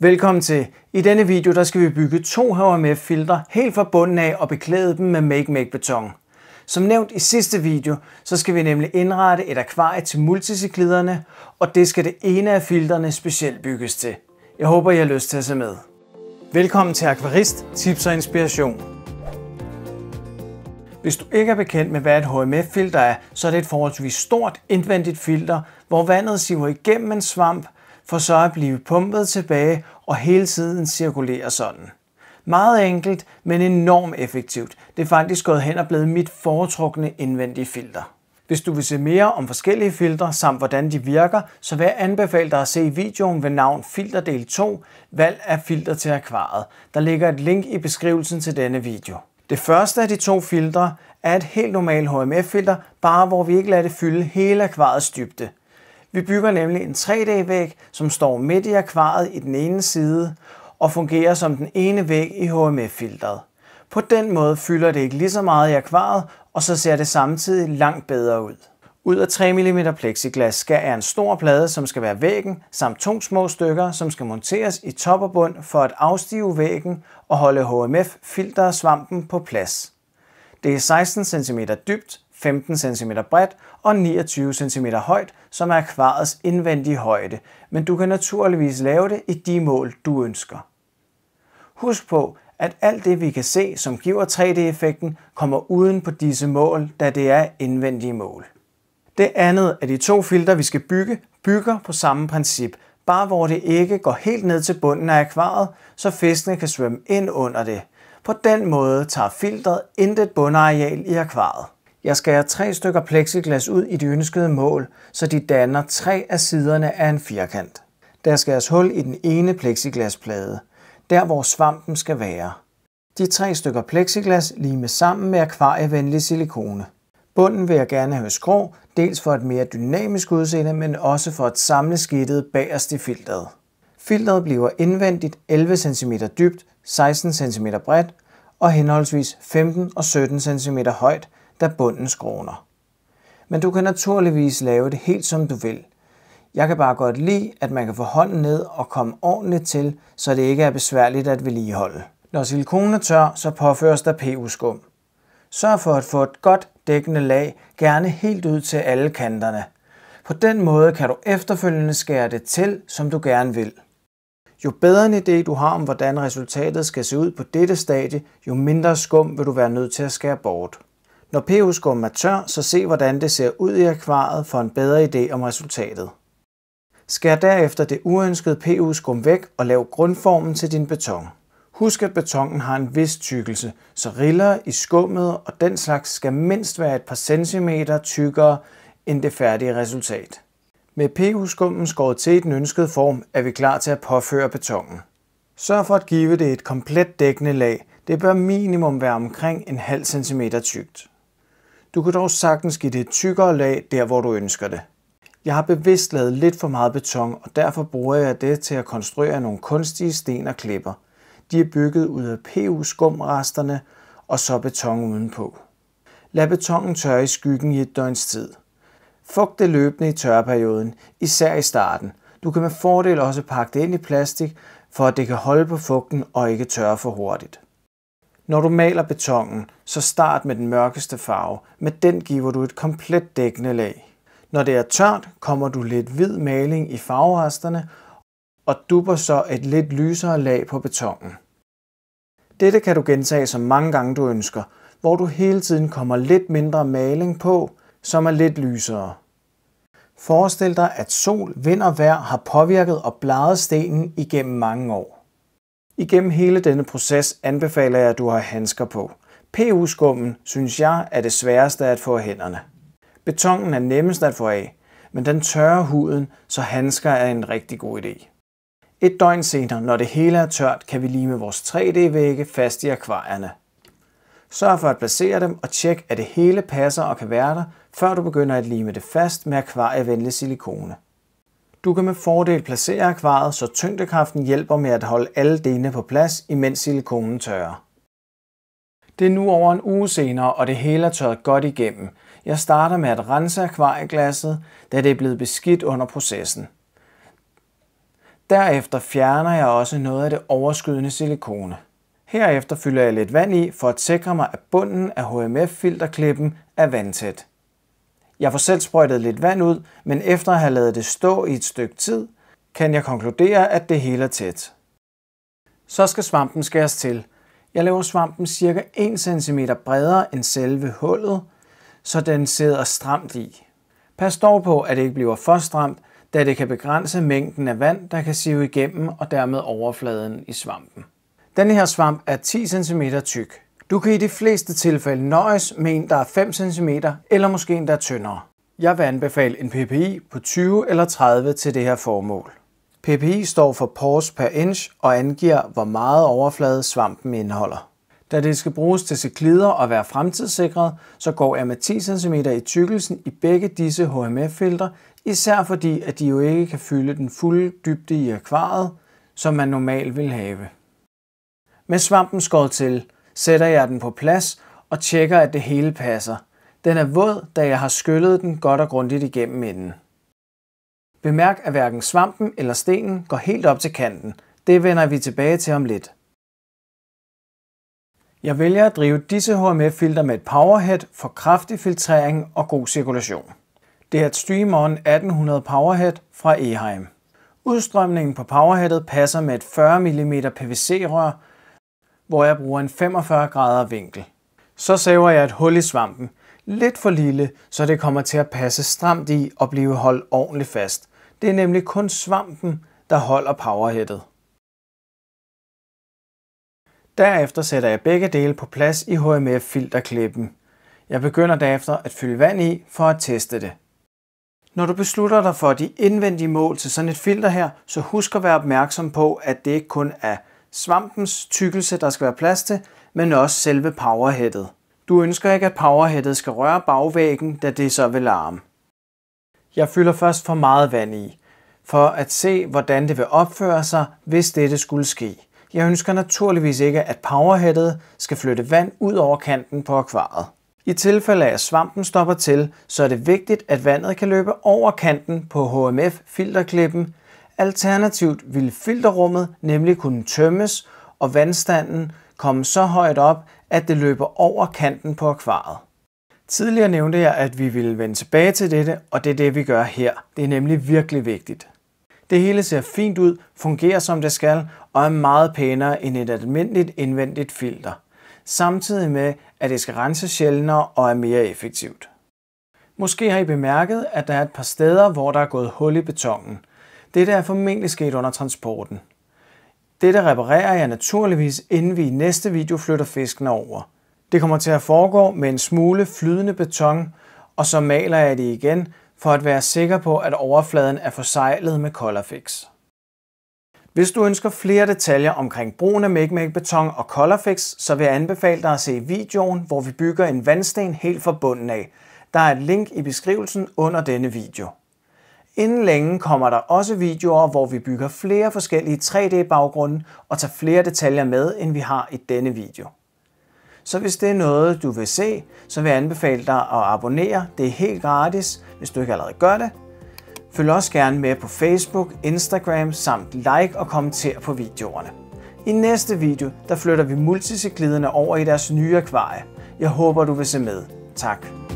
Velkommen til. I denne video der skal vi bygge to HMF filtre helt fra bunden af og beklæde dem med Make Make beton. Som nævnt i sidste video, så skal vi nemlig indrette et akvarie til multisikliderne, og det skal det ene af filterne specielt bygges til. Jeg håber, I har lyst til at se med. Velkommen til Akvarist, tips og inspiration. Hvis du ikke er bekendt med, hvad et HMF-filter er, så er det et forholdsvis stort indvendigt filter, hvor vandet siver igennem en svamp, for så at blive pumpet tilbage og hele tiden cirkulere sådan. Meget enkelt, men enormt effektivt. Det er faktisk gået hen og blevet mit foretrukne indvendige filter. Hvis du vil se mere om forskellige filtre samt hvordan de virker, så vil jeg anbefale dig at se videoen ved navn Filterdel 2, valg af filter til akvariet. Der ligger et link i beskrivelsen til denne video. Det første af de to filtre er et helt normalt HMF-filter, bare hvor vi ikke lader det fylde hele akvariets dybde. Vi bygger nemlig en 3D-væg, som står midt i akvariet i den ene side og fungerer som den ene væg i HMF-filteret. På den måde fylder det ikke lige så meget i akvariet, og så ser det samtidig langt bedre ud. Ud af 3 mm plexiglas skal er en stor plade, som skal være væggen, samt to små stykker, som skal monteres i top og bund for at afstive væggen og holde HMF-filter og svampen på plads. Det er 16 cm dybt, 15 cm bredt og 29 cm højt, som er akvariets indvendige højde, men du kan naturligvis lave det i de mål, du ønsker. Husk på, at alt det, vi kan se, som giver 3D-effekten, kommer uden på disse mål, da det er indvendige mål. Det andet af de to filter, vi skal bygge, bygger på samme princip, bare hvor det ikke går helt ned til bunden af akvariet, så fiskene kan svømme ind under det. På den måde tager filtret intet bundareal i akvariet. Jeg skærer tre stykker plexiglas ud i det ønskede mål, så de danner tre af siderne af en firkant. Der skæres hul i den ene plexiglasplade, der hvor svampen skal være. De tre stykker plexiglas limes sammen med akvarievenlig silikone. Bunden vil jeg gerne have skrå, dels for et mere dynamisk udseende, men også for at samle skidtet bagerst i filteret. Filteret bliver indvendigt 11 cm dybt, 16 cm bredt og henholdsvis 15 og 17 cm højt, da bunden skråner. Men du kan naturligvis lave det helt som du vil. Jeg kan bare godt lide, at man kan få hånden ned og komme ordentligt til, så det ikke er besværligt at vedligeholde. Når silikonen er tør, så påføres der PU-skum. Sørg for at få et godt dækkende lag, gerne helt ud til alle kanterne. På den måde kan du efterfølgende skære det til, som du gerne vil. Jo bedre en idé du har om, hvordan resultatet skal se ud på dette stadie, jo mindre skum vil du være nødt til at skære bort. Når ph skum er tør, så se hvordan det ser ud i akvariet for en bedre idé om resultatet. Skær derefter det uønskede ph skum væk og lav grundformen til din beton. Husk, at betonen har en vis tykkelse, så riller i skummet og den slags skal mindst være et par centimeter tykkere end det færdige resultat. Med PU-skummen skåret til i den ønskede form er vi klar til at påføre betonen. Sørg for at give det et komplet dækkende lag. Det bør minimum være omkring en halv centimeter tykt. Du kan dog sagtens give det et tykkere lag der, hvor du ønsker det. Jeg har bevidst lavet lidt for meget beton, og derfor bruger jeg det til at konstruere nogle kunstige sten og klipper. De er bygget ud af PU-skumresterne og så beton udenpå. Lad betonen tørre i skyggen i et døgns tid. Fugt det løbende i tørreperioden, især i starten. Du kan med fordel også pakke det ind i plastik, for at det kan holde på fugten og ikke tørre for hurtigt. Når du maler betongen, så start med den mørkeste farve. Med den giver du et komplet dækkende lag. Når det er tørt, kommer du lidt hvid maling i farveresterne og dupper så et lidt lysere lag på betongen. Dette kan du gentage så mange gange du ønsker, hvor du hele tiden kommer lidt mindre maling på, som er lidt lysere. Forestil dig, at sol, vind og vejr har påvirket og bladet stenen igennem mange år. Igennem hele denne proces anbefaler jeg, at du har handsker på. PU-skummen, synes jeg, er det sværeste at få af hænderne. Betongen er nemmest at få af, men den tørrer huden, så handsker er en rigtig god idé. Et døgn senere, når det hele er tørt, kan vi lime vores 3D-vægge fast i akvarierne. Sørg for at placere dem og tjek, at det hele passer og kan være der, før du begynder at lime det fast med akvarievenlig silikone. Du kan med fordel placere akvariet, så tyngdekraften hjælper med at holde alle delene på plads, imens silikonen tørrer. Det er nu over en uge senere, og det hele er tørret godt igennem. Jeg starter med at rense akvarieglasset, da det er blevet beskidt under processen. Derefter fjerner jeg også noget af det overskydende silikone. Herefter fylder jeg lidt vand i for at sikre mig, at bunden af HMF-filterklippen er vandtæt. Jeg får selv sprøjtet lidt vand ud, men efter at have lavet det stå i et stykke tid, kan jeg konkludere, at det hele er tæt. Så skal svampen skæres til. Jeg laver svampen cirka 1 cm bredere end selve hullet, så den sidder stramt i. Pas dog på, at det ikke bliver for stramt, da det kan begrænse mængden af vand, der kan sive igennem og dermed overfladen i svampen. Denne her svamp er 10 cm tyk. Du kan i de fleste tilfælde nøjes med en, der er 5 cm eller måske en, der er tyndere. Jeg vil anbefale en PPI på 20 eller 30 til det her formål. PPI står for pores per inch og angiver, hvor meget overflade svampen indeholder. Da det skal bruges til ciklider og være fremtidssikret, så går jeg med 10 cm i tykkelsen i begge disse HMF-filtre, især fordi at de jo ikke kan fylde den fulde dybde i akvariet, som man normalt vil have. Med svampen skåret til, sætter jeg den på plads og tjekker, at det hele passer. Den er våd, da jeg har skyllet den godt og grundigt igennem inden. Bemærk, at hverken svampen eller stenen går helt op til kanten. Det vender vi tilbage til om lidt. Jeg vælger at drive disse HMF-filter med et powerhead for kraftig filtrering og god cirkulation. Det er et Streamon 1800 powerhead fra Eheim. Udstrømningen på powerheadet passer med et 40 mm PVC-rør, hvor jeg bruger en 45 grader vinkel. Så saver jeg et hul i svampen, lidt for lille, så det kommer til at passe stramt i og blive holdt ordentligt fast. Det er nemlig kun svampen, der holder powerheadet. Derefter sætter jeg begge dele på plads i HMF-filterklippen. Jeg begynder derefter at fylde vand i for at teste det. Når du beslutter dig for de indvendige mål til sådan et filter her, så husk at være opmærksom på, at det ikke kun er svampens tykkelse, der skal være plads til, men også selve powerheadet. Du ønsker ikke, at powerheadet skal røre bagvæggen, da det så vil larme. Jeg fylder først for meget vand i, for at se, hvordan det vil opføre sig, hvis dette skulle ske. Jeg ønsker naturligvis ikke, at powerheadet skal flytte vand ud over kanten på akvariet. I tilfælde af, at svampen stopper til, så er det vigtigt, at vandet kan løbe over kanten på HMF-filterklippen Alternativt ville filterrummet nemlig kunne tømmes, og vandstanden komme så højt op, at det løber over kanten på akvariet. Tidligere nævnte jeg, at vi ville vende tilbage til dette, og det er det, vi gør her. Det er nemlig virkelig vigtigt. Det hele ser fint ud, fungerer som det skal og er meget pænere end et almindeligt indvendigt filter. Samtidig med, at det skal rense sjældnere og er mere effektivt. Måske har I bemærket, at der er et par steder, hvor der er gået hul i betongen. Dette er formentlig sket under transporten. Dette reparerer jeg naturligvis, inden vi i næste video flytter fiskene over. Det kommer til at foregå med en smule flydende beton, og så maler jeg det igen, for at være sikker på, at overfladen er forsejlet med Colorfix. Hvis du ønsker flere detaljer omkring brugen af Make Beton og Colorfix, så vil jeg anbefale dig at se videoen, hvor vi bygger en vandsten helt fra bunden af. Der er et link i beskrivelsen under denne video. Inden længe kommer der også videoer, hvor vi bygger flere forskellige 3D-baggrunde og tager flere detaljer med, end vi har i denne video. Så hvis det er noget, du vil se, så vil jeg anbefale dig at abonnere. Det er helt gratis, hvis du ikke allerede gør det. Følg også gerne med på Facebook, Instagram samt like og kommenter på videoerne. I næste video, der flytter vi multicykliderne over i deres nye akvarie. Jeg håber, du vil se med. Tak.